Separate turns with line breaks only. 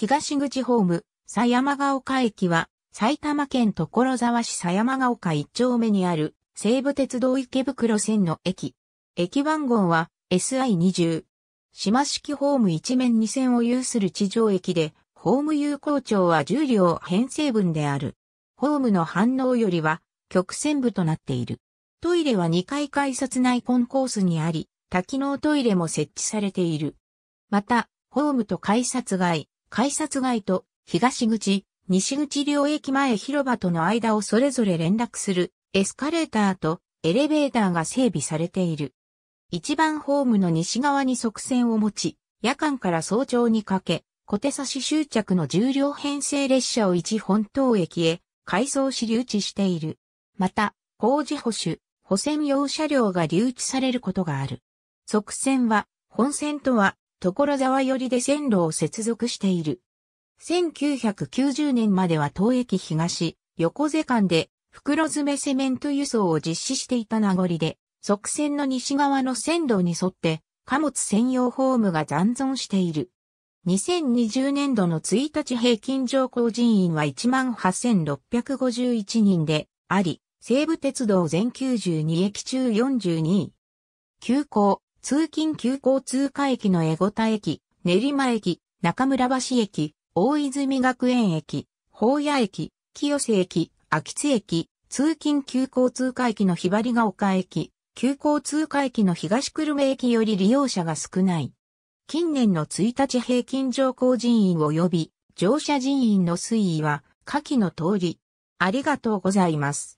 東口ホーム、狭山ヶ丘駅は、埼玉県所沢市狭山ヶ丘一丁目にある、西武鉄道池袋線の駅。駅番号は、SI20。島式ホーム一面二線を有する地上駅で、ホーム有効長は重量両編成分である。ホームの反応よりは、曲線部となっている。トイレは2階改札内コンコースにあり、多機能トイレも設置されている。また、ホームと改札外、改札街と東口、西口両駅前広場との間をそれぞれ連絡するエスカレーターとエレベーターが整備されている。一番ホームの西側に側線を持ち、夜間から早朝にかけ、小手差し終着の重量編成列車を一本島駅へ改装し留置している。また、工事保守、保線用車両が留置されることがある。側線は、本線とは所沢寄りで線路を接続している。1990年までは東駅東、横瀬間で袋詰めセメント輸送を実施していた名残で、側線の西側の線路に沿って貨物専用ホームが残存している。2020年度の1日平均乗降人員は18,651人であり、西武鉄道全92駅中42位。急行、通勤急行通過駅の江古田駅、練馬駅、中村橋駅、大泉学園駅、宝屋駅、清瀬駅、秋津駅、通勤急行通過駅のひばりが丘駅、急行通過駅の東久留米駅より利用者が少ない。近年の1日平均乗降人員及び乗車人員の推移は下記の通り。ありがとうござ
います。